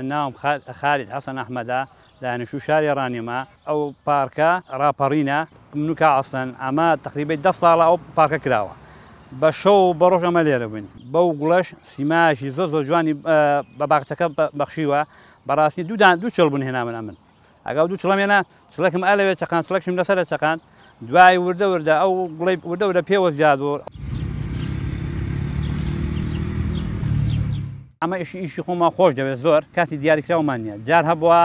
من ناوم خالد حەسەن ئەحمەدا دانیش و شاری ڕانیما ئەو پارکە راپەڕینە منوکە ئاسن ئەمە تقریبی ده ساڵە ئەو پارکە کراوە بە شەو بە ڕۆژ ئەمە لێرە بووین بەو گوڵەش سیماژی زۆ زۆ جوانی بە باخچەکە بەخشیوە بەڕاستی دوودان دوو چڵ بوون هێنا من ئەمن ئەگە دوو چڵەمێنە چڵکم ئەلەوێت چقان چڵکشم لەسەر چقان دوای وردە وردە ئەو گوڵی وردە وردە پێوە زیاد بوو ئەمە ئیشی ئیشی خۆما خۆش دەوێت زۆر کاتی دیاریکراومان نیە جار هەبووە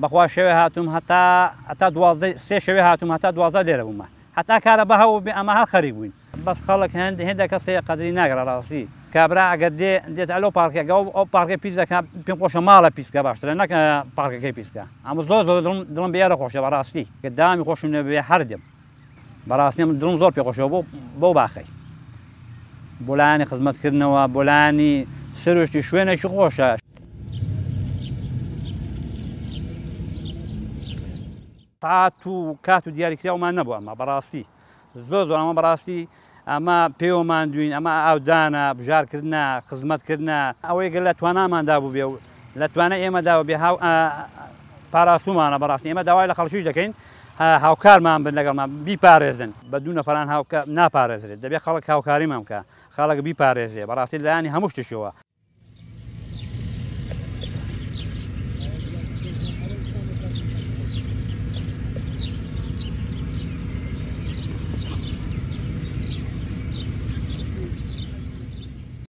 بەخوا شەوێ هاتووم هەتا هەتا دوازدە سێ شەوێ هاتووم هەتا دوازە لێرە بوومە هەتا کارە بەهەوە بێ ئەمە هەر خەری بووین بەس خەڵک هەند هێندە کەس لێ قەدری ناگرە ڕاستی کابرا ئەگەر دێ دێت ئەلۆ پارکێکەکە ئەو پارکە پیسەکە پێم خۆشە ماڵە پیسکە باشترە نەکە پارکەکەی پیسکە ئەمە زۆر زۆر دڵم بێرە خۆشە بە ڕاستی کە دامی خۆشم نەبێ هەردێم بەڕاستی من دڵم زۆر پێ خۆشەوە بۆ بۆ باخی بۆلانی خزمەتکردنەوە بۆلانی سروشتی شوێنێکی خۆشە تاات و کات و دیاریکراومان نەبوو ئەمە بەڕاستی زۆر زۆر ئەمە بەڕاستی ئەمە پێوەمان دوین ئەمە ئاودانە بژارکردە خزمەتکردە ئەوەی گەل لە تواناماندا بوو بێ و لە توانە ئێمەداوە بێ هاو پاراستومانە بەڕاستی ئێمە داوای لە خەڵشی دەکەین هاوکارمان بن لەگەڵمان بیپارێزن بە دوو نەفران ناپارێزرێت دەبێت خەڵک هاوکاری مامکە خەڵک بیپارێزێ بەڕاستی لایانی هەموو شتشەوە